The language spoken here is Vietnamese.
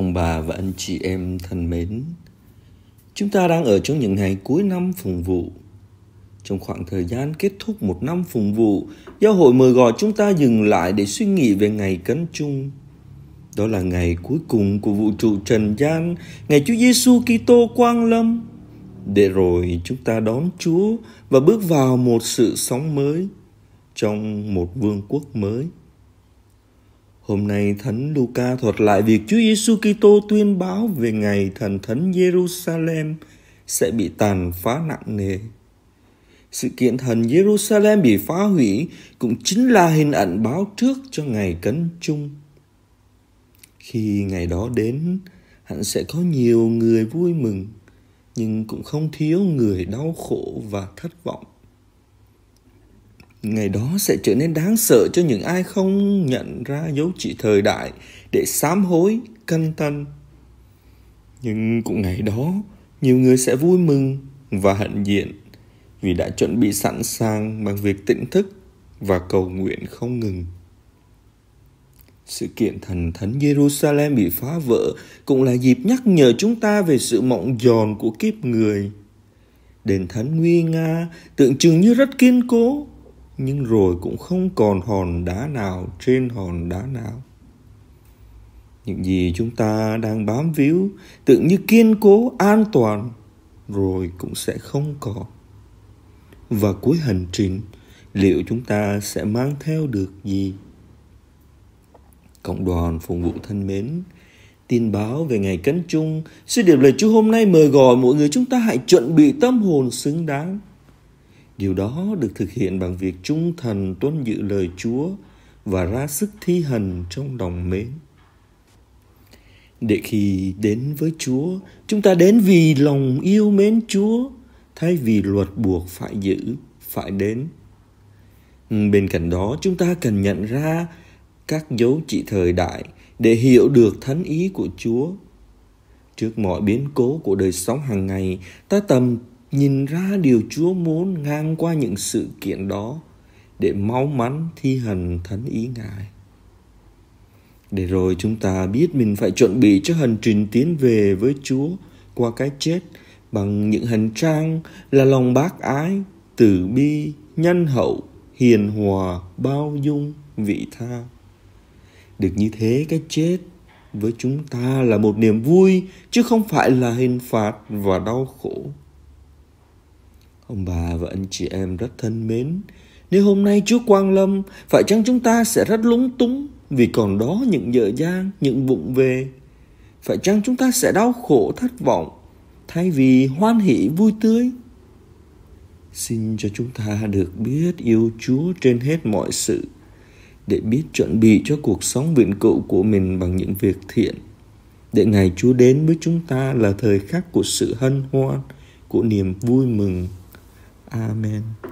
Ông bà và anh chị em thân mến, chúng ta đang ở trong những ngày cuối năm phùng vụ. Trong khoảng thời gian kết thúc một năm phùng vụ, giáo hội mời gọi chúng ta dừng lại để suy nghĩ về ngày cấn chung. Đó là ngày cuối cùng của vũ trụ trần gian, ngày Chúa Giêsu Kitô quang lâm. Để rồi chúng ta đón Chúa và bước vào một sự sống mới trong một vương quốc mới. Hôm nay Thánh Luca thuật lại việc Chúa Giêsu Kitô tuyên báo về ngày thần thánh Jerusalem sẽ bị tàn phá nặng nề. Sự kiện thần Jerusalem bị phá hủy cũng chính là hình ảnh báo trước cho ngày cấn chung. Khi ngày đó đến, hẳn sẽ có nhiều người vui mừng, nhưng cũng không thiếu người đau khổ và thất vọng ngày đó sẽ trở nên đáng sợ cho những ai không nhận ra dấu chỉ thời đại để sám hối cân thân. nhưng cũng ngày đó nhiều người sẽ vui mừng và hận diện vì đã chuẩn bị sẵn sàng bằng việc tỉnh thức và cầu nguyện không ngừng sự kiện thần thánh Jerusalem bị phá vỡ cũng là dịp nhắc nhở chúng ta về sự mộng giòn của kiếp người. Đền thánh nguy nga tượng trưng như rất kiên cố nhưng rồi cũng không còn hòn đá nào trên hòn đá nào những gì chúng ta đang bám víu tự như kiên cố an toàn rồi cũng sẽ không còn và cuối hành trình liệu chúng ta sẽ mang theo được gì cộng đoàn phục vụ thân mến tin báo về ngày cấn chung xin điểm lời chúa hôm nay mời gọi mọi người chúng ta hãy chuẩn bị tâm hồn xứng đáng Điều đó được thực hiện bằng việc trung thành tuân giữ lời Chúa và ra sức thi hành trong lòng mến. Để khi đến với Chúa, chúng ta đến vì lòng yêu mến Chúa thay vì luật buộc phải giữ, phải đến. Bên cạnh đó, chúng ta cần nhận ra các dấu chỉ thời đại để hiểu được thánh ý của Chúa. Trước mọi biến cố của đời sống hàng ngày, ta tầm nhìn ra điều Chúa muốn ngang qua những sự kiện đó để mau mắn thi hành thánh ý Ngài. Để rồi chúng ta biết mình phải chuẩn bị cho hành trình tiến về với Chúa qua cái chết bằng những hành trang là lòng bác ái, từ bi, nhân hậu, hiền hòa, bao dung, vị tha. Được như thế cái chết với chúng ta là một niềm vui chứ không phải là hình phạt và đau khổ. Ông bà và anh chị em rất thân mến, nếu hôm nay Chúa Quang Lâm, phải chăng chúng ta sẽ rất lúng túng vì còn đó những dở dang, những vụng về? Phải chăng chúng ta sẽ đau khổ thất vọng thay vì hoan hỷ vui tươi? Xin cho chúng ta được biết yêu Chúa trên hết mọi sự để biết chuẩn bị cho cuộc sống vĩnh cửu của mình bằng những việc thiện để ngày Chúa đến với chúng ta là thời khắc của sự hân hoan, của niềm vui mừng Amen.